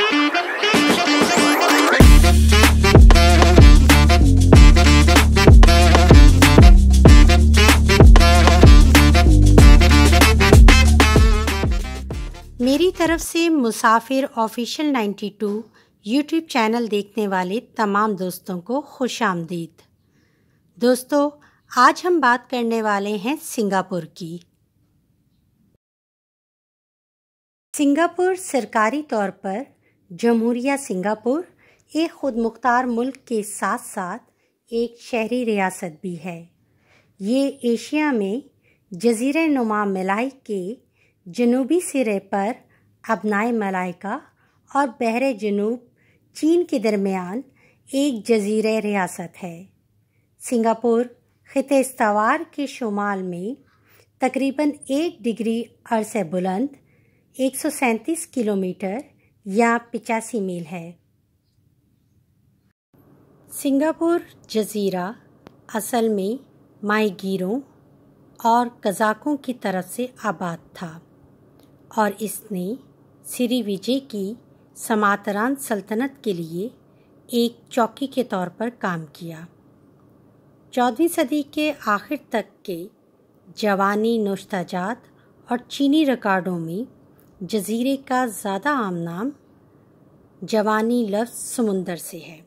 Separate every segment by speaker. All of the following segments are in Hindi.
Speaker 1: मेरी तरफ से मुसाफिर ऑफिशियल 92 यूट्यूब चैनल देखने वाले तमाम दोस्तों को खुश आमदीद दोस्तों आज हम बात करने वाले हैं सिंगापुर की सिंगापुर सरकारी तौर पर जमहूरिया सिंगापुर एक ख़ुद मुख्तार मुल्क के साथ साथ एक शहरी रियासत भी है ये एशिया में जजीर नुमा मलाई के जनूबी सिरे पर अबनाए मलाइका और बहर जनूब चीन के दरमियान एक जजीर रियासत है सिंगापुर खतस्तवार के शुमाल में तकरीबन एक डिग्री अरसे बुलंद एक सौ सैंतीस किलोमीटर या पिचासी मील है सिंगापुर जजीरा असल में माहगीरों और कजाकों की तरफ से आबाद था और इसने श्री विजय की समातरान सल्तनत के लिए एक चौकी के तौर पर काम किया चौदहवीं सदी के आखिर तक के जवानी नोश्ताजात और चीनी रिकॉर्डों में जजीरे का ज़्यादा आम नाम जवानी लफ्ज़ समुंदर से है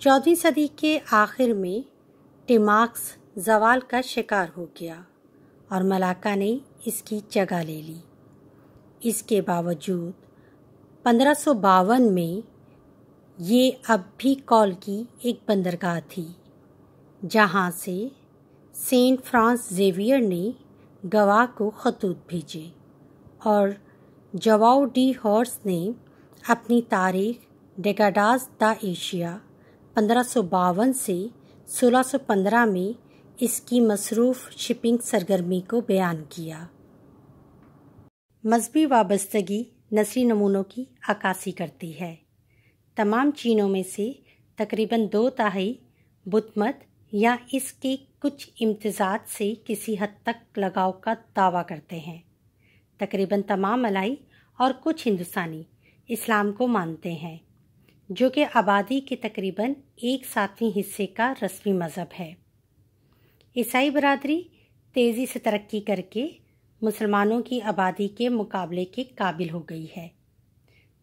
Speaker 1: चौदहवीं सदी के आखिर में टिमाक्स जवाल का शिकार हो गया और मलाका ने इसकी जगह ले ली इसके बावजूद पंद्रह में ये अब भी कॉल की एक बंदरगाह थी जहाँ से सेंट फ्रांस जेवियर ने गवाह को खतूत भेजे और जवाओ डी हॉर्स ने अपनी तारीख डेगाडास द एशिया पंद्रह से 1615 में इसकी मसरूफ़ शिपिंग सरगर्मी को बयान किया मजहबी वाबस्तगी नसली नमूनों की अक्सी करती है तमाम चीनों में से तकरीबन दो तहाई बुतमत या इसके कुछ इम्तजाज से किसी हद तक लगाव का दावा करते हैं तकरीबन तमाम मलाई और कुछ हिंदुस्तानी इस्लाम को मानते हैं जो कि आबादी के तकरीबन एक सातवीं हिस्से का रस्मी मज़हब है ईसाई बरदरी तेज़ी से तरक्की करके मुसलमानों की आबादी के मुकाबले के काबिल हो गई है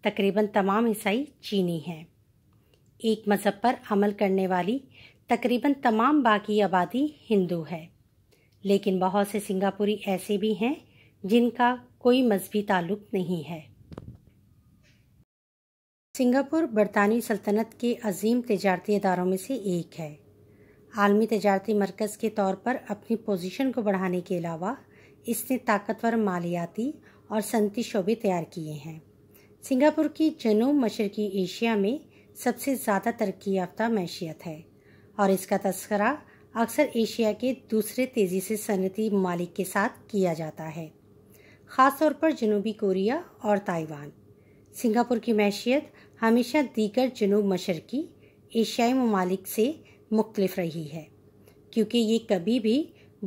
Speaker 1: तकरीबन तमाम ईसाई चीनी हैं एक मज़हब पर अमल करने वाली तकरीबन तमाम बाकी आबादी हिंदू है लेकिन बहुत से सिंगापुरी ऐसे भी हैं जिनका कोई मजहबी ताल्लुक नहीं है सिंगापुर बरतानवी सल्तनत के अजीम तजारती इदारों में से एक है आलमी तजारती मरकज़ के तौर पर अपनी पोजीशन को बढ़ाने के अलावा इसने ताकतवर मालियाती और सनती शोबे तैयार किए हैं सिंगापुर की जनूब मशरकी एशिया में सबसे ज़्यादा तरक्की याफ्ता मैशियत है और इसका तस्करा अक्सर एशिया के दूसरे तेज़ी से सनती ममालिक के साथ किया जाता है ख़ासतौर पर जनूबी कोरिया और ताइवान सिंगापुर की मैशियत हमेशा दीगर जनूब मशरकी एशियाई ममालिक से मुख्तफ रही है क्योंकि ये कभी भी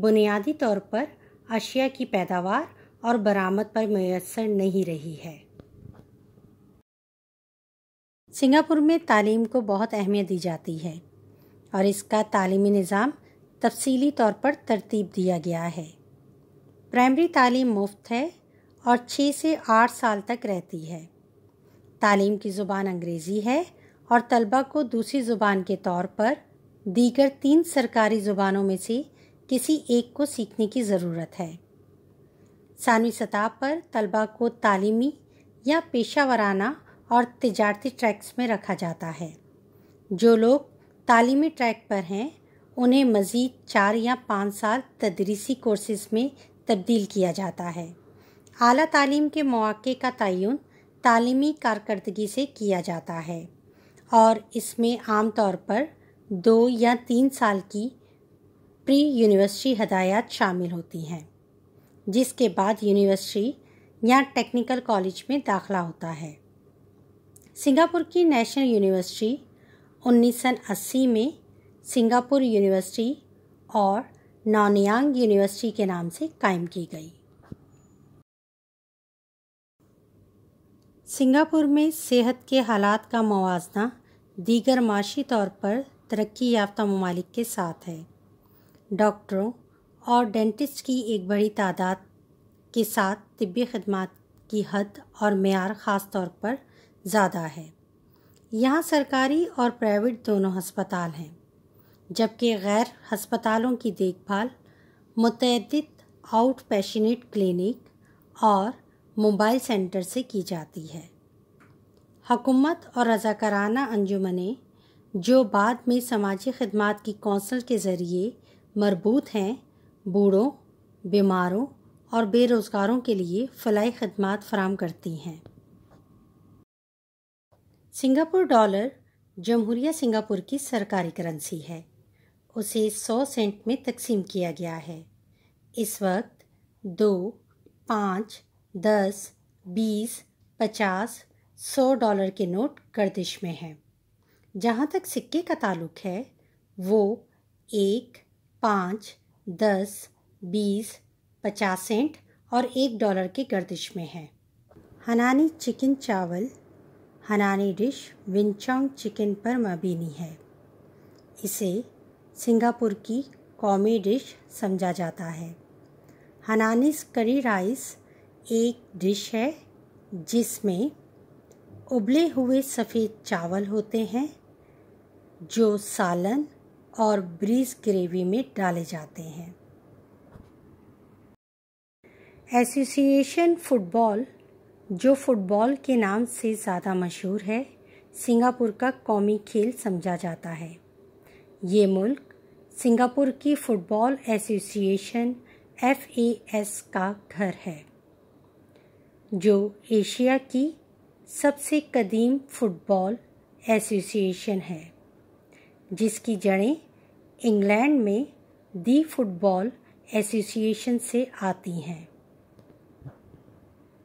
Speaker 1: बुनियादी तौर पर अशिया की पैदावार और बरामद पर मैसर नहीं रही है सिंगापुर में तालीम को बहुत अहमियत दी जाती है और इसका तालीमी निज़ाम तफसीली तौर पर तरतीब दिया गया है प्राइमरी तालीम मुफ्त है और छः से आठ साल तक रहती है तालीम की ज़ुबान अंग्रेज़ी है और तलबा को दूसरी ज़ुबान के तौर पर दीगर तीन सरकारी ज़ुबानों में से किसी एक को सीखने की ज़रूरत है सानवी सतह पर तलबा को तालीमी या पेशा वराना और तजारती ट्रैक्स में रखा जाता है जो लोग तालीमी ट्रैक पर हैं उन्हें मज़ीद चार या पाँच साल तदरीसी कोर्सेज में तब्दील किया जाता है अली तालीम के मौक़े का तयन तालीमी कारकर्दगी से किया जाता है और इसमें आम तौर पर दो या तीन साल की प्री यूनिवर्सिटी हदायत शामिल होती हैं जिसके बाद यूनिवर्सिटी या टेक्निकल कॉलेज में दाखला होता है सिंगापुर की नेशनल यूनिवर्सिटी उन्नीस में सिंगापुर यूनिवर्सिटी और नानियांग यूनिवर्सिटी के नाम से कायम की गई सिंगापुर में सेहत के हालात का मुज़ना दीगर माशी तौर पर तरक्की याफ्ता ममालिक के साथ है डॉक्टरों और डेंटिस्ट की एक बड़ी तादाद के साथ तबी खदमात की हद और मैार ख़ास तौर पर ज़्यादा है यहाँ सरकारी और प्राइवेट दोनों हस्पताल हैं जबकि गैर हस्पतालों की देखभाल मुतद आउट पैशनेट क्लिनिक और मोबाइल सेंटर से की जाती है हकूमत और रजाकाराना अंजुमने जो बाद में समाजी खदमात की कौंसल के ज़रिए मरबूत हैं बूढ़ों बीमारों और बेरोज़गारों के लिए फलाई खदमात फराम करती हैं सिंगापुर डॉलर जमहूरिया सिंगापुर की सरकारी करेंसी है उसे सौ सेंट में तकसीम किया गया है इस वक्त दो पाँच दस बीस पचास सौ डॉलर के नोट गर्दिश में हैं जहाँ तक सिक्के का ताल्लुक है वो एक पाँच दस बीस पचास सेंट और एक डॉलर के गर्दिश में है हनानी चिकन चावल हनानी डिश विंचोंग चिकन पर मबीनी है इसे सिंगापुर की कौमी डिश समझा जाता है हनानिस करी राइस एक डिश है जिसमें उबले हुए सफ़ेद चावल होते हैं जो सालन और ब्रीज ग्रेवी में डाले जाते हैं एसोसिएशन फुटबॉल जो फुटबॉल के नाम से ज़्यादा मशहूर है सिंगापुर का कौमी खेल समझा जाता है ये मुल्क सिंगापुर की फुटबॉल एसोसिएशन एफ एस का घर है जो एशिया की सबसे कदीम फुटबॉल एसोसिएशन है जिसकी जड़ें इंग्लैंड में दी फुटबॉल एसोसिएशन से आती हैं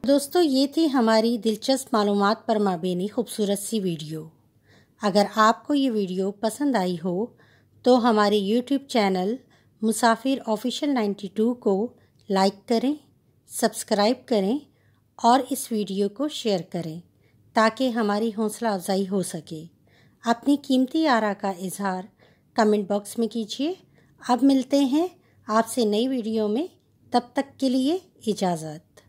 Speaker 1: दोस्तों ये थी हमारी दिलचस्प मालूम पर माबेनी खूबसूरत सी वीडियो अगर आपको ये वीडियो पसंद आई हो तो हमारे यूट्यूब चैनल मुसाफिर ऑफिशियल 92 को लाइक करें सब्सक्राइब करें और इस वीडियो को शेयर करें ताकि हमारी हौसला अफजाई हो सके अपनी कीमती आरा का इजहार कमेंट बॉक्स में कीजिए अब मिलते हैं आपसे नई वीडियो में तब तक के लिए इजाज़त